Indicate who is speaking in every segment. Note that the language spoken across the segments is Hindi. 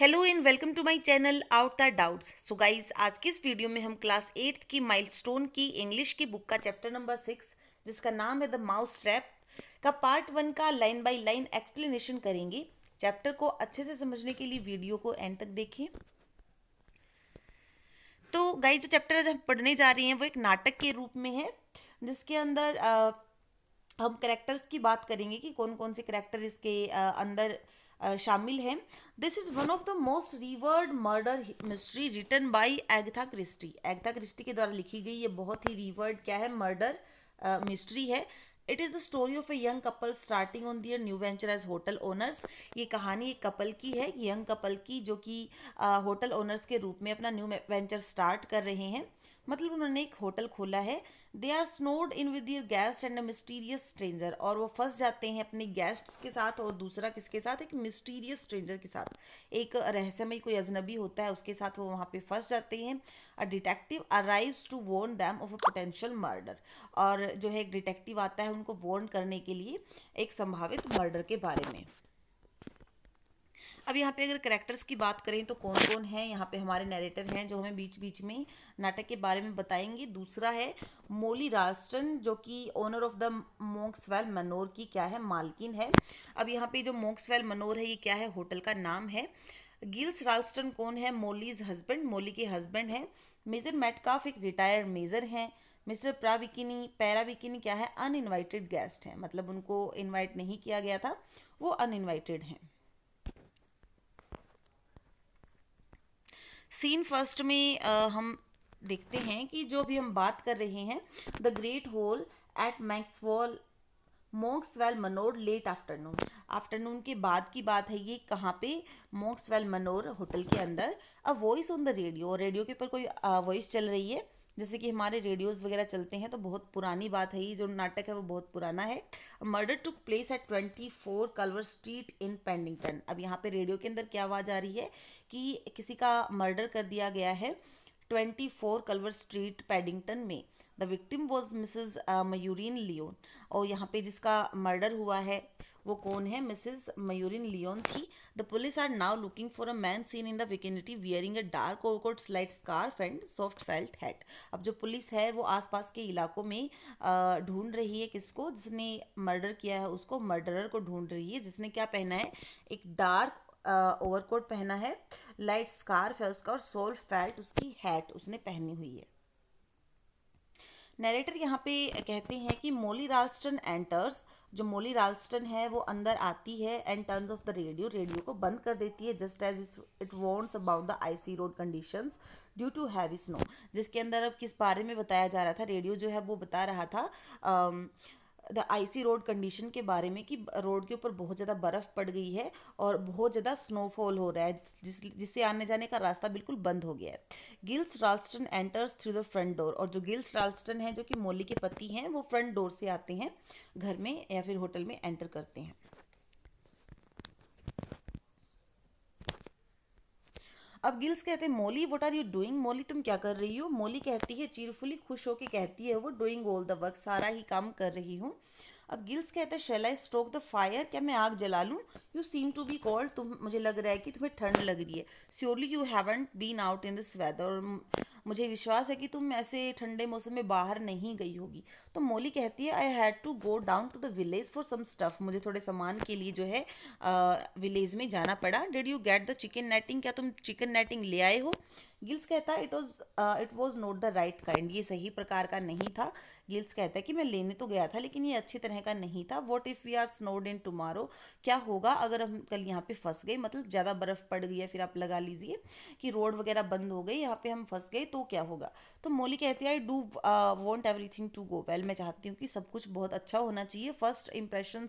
Speaker 1: hello and welcome to my channel out the doubts so guys आज की इस वीडियो में हम क्लास एट्थ की माइलस्टोन की इंग्लिश की बुक का चैप्टर नंबर सिक्स जिसका नाम है द माउस ट्रैप का पार्ट वन का लाइन बाय लाइन एक्सप्लेनेशन करेंगे चैप्टर को अच्छे से समझने के लिए वीडियो को एंड तक देखिए तो गाइस जो चैप्टर हम पढ़ने जा रहे हैं वो एक नाटक के रूप में है जिसके अंदर आ, हम करेक्टर्स की बात करेंगे कि कौन कौन से करेक्टर इसके आ, अंदर शामिल है this is one of the most revered murder mystery written by Agatha Christie Agatha Christie के द्वारा लिखी गई ये बहुत ही रिवर्ड क्या है मर्डर मिस्ट्री है it is the story of a young couple starting on their new venture as hotel owners ये कहानी एक कपल की है यंग कपल की जो कि होटल ओनर्स के रूप में अपना न्यू वेंचर स्टार्ट कर रहे हैं मतलब उन्होंने एक होटल खोला है they are snowed in with their guest and a mysterious stranger और वो फंस जाते हैं अपने गेस्ट्स के साथ और दूसरा किसके साथ एक मिस्टीरियस स्ट्रेंजर के साथ एक रहस्यमय कोई अजनबी होता है उसके साथ वो वहाँ पे फंस जाते हैं a detective arrives to warn them of a potential murder और जो है एक डिटेक्टिव आता है उनको वॉर्न करने के लिए एक संभावित मर्डर के बारे में अब यहाँ पे अगर करेक्टर्स की बात करें तो कौन कौन है यहाँ पे हमारे नरेटर हैं जो हमें बीच बीच में नाटक के बारे में बताएंगे दूसरा है मोली रास्टन जो कि owner of the Monkswell Manor की क्या है मालकिन है अब यहाँ पे जो मोंक्सवेल मनोर है ये क्या है होटल का नाम है गिल्स राल्स्टन कौन है मोलीज हस्बैंड मोली के हस्बैंड हैं मेजर मैटकाफ एक रिटायर्ड मेजर हैं मिस्टर प्राविकिनी पैराविकिनी क्या है अनइनवाइटेड गेस्ट हैं मतलब उनको इनवाइट नहीं किया गया था वो अनइनवाइटेड हैं सीन फर्स्ट में आ, हम देखते हैं कि जो भी हम बात कर रहे हैं the great hall at Maxwell Monkswell Manor late afternoon afternoon के बाद की बात है ये कहाँ पे मोक्सवेल मनोर होटल के अंदर a voice on the radio radio के ऊपर कोई वॉइस चल रही है जैसे कि हमारे रेडियोज़ वगैरह चलते हैं तो बहुत पुरानी बात है ये जो नाटक है वो बहुत पुराना है murder took place at twenty four Culver Street in Paddington अब यहाँ पे रेडियो के अंदर क्या आवाज़ आ रही है कि किसी का मर्डर कर दिया गया है twenty four Culver Street Paddington में the victim was Mrs Maureen Lyon और यहाँ पे जिसका मर्डर हुआ है वो कौन है मिसिज मयूरिन लियोन थी the police are now looking for a man seen in the vicinity wearing a dark overcoat slight scarf and soft felt hat अब जो पुलिस है वो आसपास के इलाकों में uh, ढूंढ रही है किसको जिसने मर्डर किया है उसको मर्डरर को ढूंढ रही है जिसने क्या पहना है एक डार्क ओवरकोट पहना है लाइट स्कार्फ है उसका और सोल फैल्ट उसकी हैट उसने पहनी हुई है नरेटर यहाँ पे कहते हैं कि मोली राल्स्टन एंटर्स जो मोली राल्स्टन है वो अंदर आती है and turns off the radio radio को बंद कर देती है जस्ट एज इट वॉन्ट्स about the icy road conditions due to heavy snow जिसके अंदर अब किस बारे में बताया जा रहा था रेडियो जो है वो बता रहा था um, the icy road condition के बारे में कि रोड के ऊपर बहुत ज़्यादा बर्फ़ पड़ गई है और बहुत ज़्यादा स्नोफॉल हो रहा है जिस जिससे आने जाने का रास्ता बिल्कुल बंद हो गया है Giles Ralston enters through the front door और जो गिल्स रालस्टन है जो कि मोली के पति हैं वो फ्रंट डोर से आते हैं घर में या फिर होटल में एंटर करते हैं अब गिल्स कहते हैं Mollie what are you doing Mollie तुम क्या कर रही हो मोली कहती है चीरफुली खुश होकर कहती है वो डूइंग ऑल द वर्क सारा ही काम कर रही हूँ अब गिल्स कहते हैं shall I stroke the fire क्या मैं आग जला लूँ you seem to be cold तुम मुझे लग रहा है कि तुम्हें ठंड लग रही है surely you haven't been out in this weather मुझे विश्वास है कि तुम ऐसे ठंडे मौसम में बाहर नहीं गई होगी तो मोली कहती है I had to go down to the village for some stuff मुझे थोड़े सामान के लिए जो है विलेज में जाना पड़ा did you get the chicken netting क्या तुम चिकन नेटिंग ले आए हो गिल्स कहता है it was it was not the right kind ये सही प्रकार का नहीं था गिल्स कहता है कि मैं लेने तो गया था लेकिन ये अच्छी तरह का नहीं था what if we are snowed in tomorrow क्या होगा अगर हम कल यहाँ पे फंस गए मतलब ज़्यादा बर्फ़ पड़ गई है फिर आप लगा लीजिए कि रोड वगैरह बंद हो गई यहाँ पे हम फंस गए तो क्या होगा तो मोली कहती है I do want thing to go well मैं चाहती हूँ कि सब कुछ बहुत अच्छा होना चाहिए first impression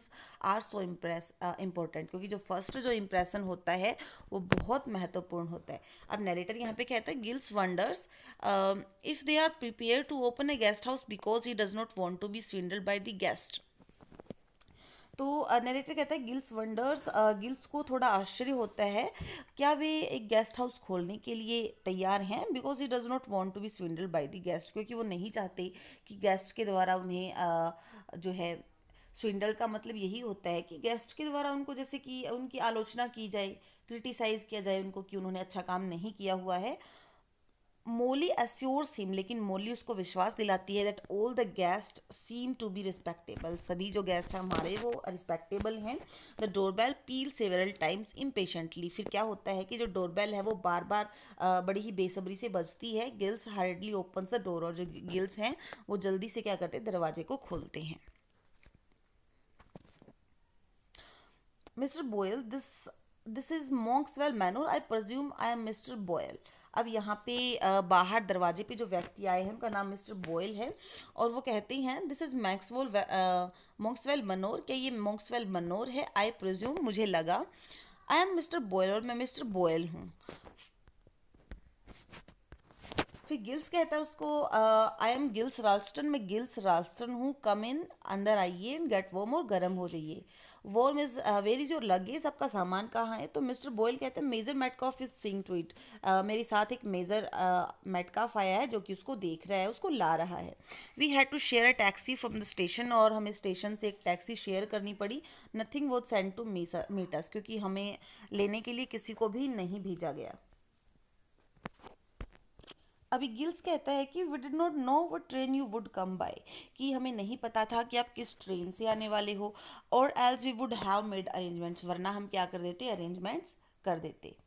Speaker 1: are so impress important क्योंकि जो फर्स्ट जो इम्प्रेशन होता है वो बहुत महत्वपूर्ण होता है अब नरेटर यहाँ पे कहते Um, तो, uh, कहता है Giles wonders if they are prepare to open a guest house because he does not want to be swindle by the guest तो नरेटर कहता है गिल्स वंडर्स गिल्स को थोड़ा आश्चर्य होता है क्या वे एक गेस्ट हाउस खोलने के लिए तैयार हैं because he does not want to be swindle by the guest क्योंकि वो नहीं चाहते कि गेस्ट के द्वारा उन्हें uh, जो है स्विंडल का मतलब यही होता है कि गेस्ट के द्वारा उनको जैसे कि उनकी आलोचना की जाए क्रिटिसाइज़ किया जाए उनको कि उन्होंने अच्छा काम नहीं किया हुआ है मोली अस्योर सीम लेकिन मोली उसको विश्वास दिलाती है that all the guest seem to be respectable सभी जो गेस्ट हैं हमारे वो रिस्पेक्टेबल हैं the doorbell peal several times impatiently फिर क्या होता है कि जो डोरबेल है वो बार बार बड़ी ही बेसब्री से बजती है Giles hardly open the door और जो गिल्स हैं वो जल्दी से क्या करते हैं दरवाजे को खोलते हैं mister Boyle this this is Monkswell Manor I presume I am mister Boyle अब यहाँ पे बाहर दरवाजे पे जो व्यक्ति आए हैं उनका नाम मिस्टर बोयल है और वो कहते हैं this is Maxwell Monkswell Manor क्या ये मॉन्क्सवेल मनोर है आई प्रज्यूम मुझे लगा आई एम मिस्टर बोयल और मैं मिस्टर बोयल हूँ फिर गिल्स कहता है उसको आई एम गिल्स रालस्टन मैं गिल्स रालस्टन हूँ कम इन अंदर आइए एंड गेट वॉर्म और गर्म हो जाइए वो मिज वेर इज़ योर लगेज आपका सामान कहाँ है तो मिस्टर बोयल कहते हैं Major Metcalf is sing to it मेरे साथ एक मेजर मेटकाफ आया है जो कि उसको देख रहा है उसको ला रहा है we had to share a taxi from the station और हमें स्टेशन से एक टैक्सी शेयर करनी पड़ी नथिंग वो सेंड टू मीटस क्योंकि हमें लेने के लिए किसी को भी नहीं भेजा गया अभी गिल्स कहता है कि we did not know what train you would come by कि हमें नहीं पता था कि आप किस ट्रेन से आने वाले हो और else we would have made arrangements वरना हम क्या कर देते अरेंजमेंट्स कर देते